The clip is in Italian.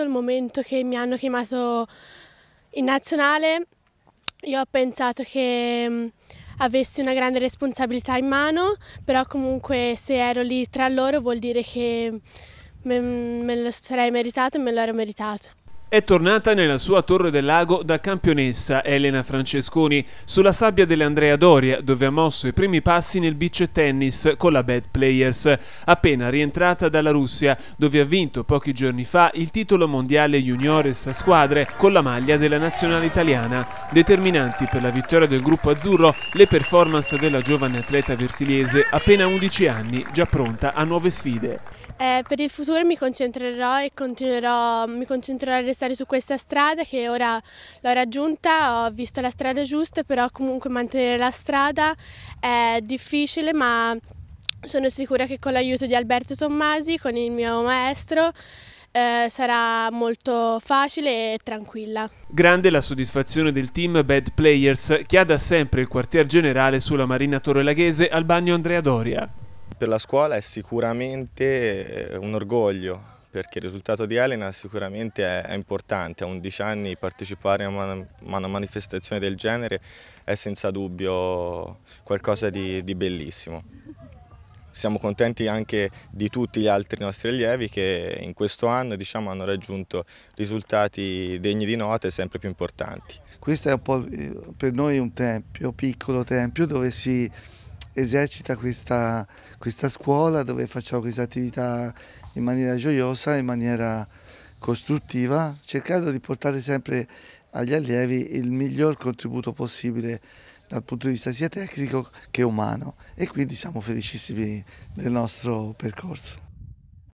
Il momento che mi hanno chiamato in nazionale, io ho pensato che mm, avessi una grande responsabilità in mano, però comunque se ero lì tra loro vuol dire che me, mm, me lo sarei meritato e me l'ero meritato. È tornata nella sua Torre del Lago da campionessa Elena Francesconi sulla sabbia dell'Andrea Doria, dove ha mosso i primi passi nel beach tennis con la Bad Players, appena rientrata dalla Russia, dove ha vinto pochi giorni fa il titolo mondiale juniores a squadre con la maglia della nazionale italiana. Determinanti per la vittoria del gruppo azzurro le performance della giovane atleta versiliese, appena 11 anni, già pronta a nuove sfide. Eh, per il futuro mi concentrerò e continuerò, mi concentrerò a restare su questa strada che ora l'ho raggiunta, ho visto la strada giusta, però comunque mantenere la strada è difficile, ma sono sicura che con l'aiuto di Alberto Tommasi, con il mio maestro, eh, sarà molto facile e tranquilla. Grande la soddisfazione del team Bad Players che ha da sempre il quartier generale sulla Marina Torrelaghese al bagno Andrea Doria. Per la scuola è sicuramente eh, un orgoglio perché il risultato di Elena sicuramente è, è importante, a 11 anni partecipare a una, a una, manifestazione del genere è senza dubbio qualcosa di, di bellissimo. Siamo contenti anche di tutti gli altri nostri allievi che in questo anno diciamo, hanno raggiunto risultati degni di nota e sempre più importanti. Questo è eh, per noi un tempio, piccolo tempio, dove si esercita questa, questa scuola dove facciamo questa attività in maniera gioiosa, in maniera costruttiva, cercando di portare sempre agli allievi il miglior contributo possibile dal punto di vista sia tecnico che umano e quindi siamo felicissimi del nostro percorso.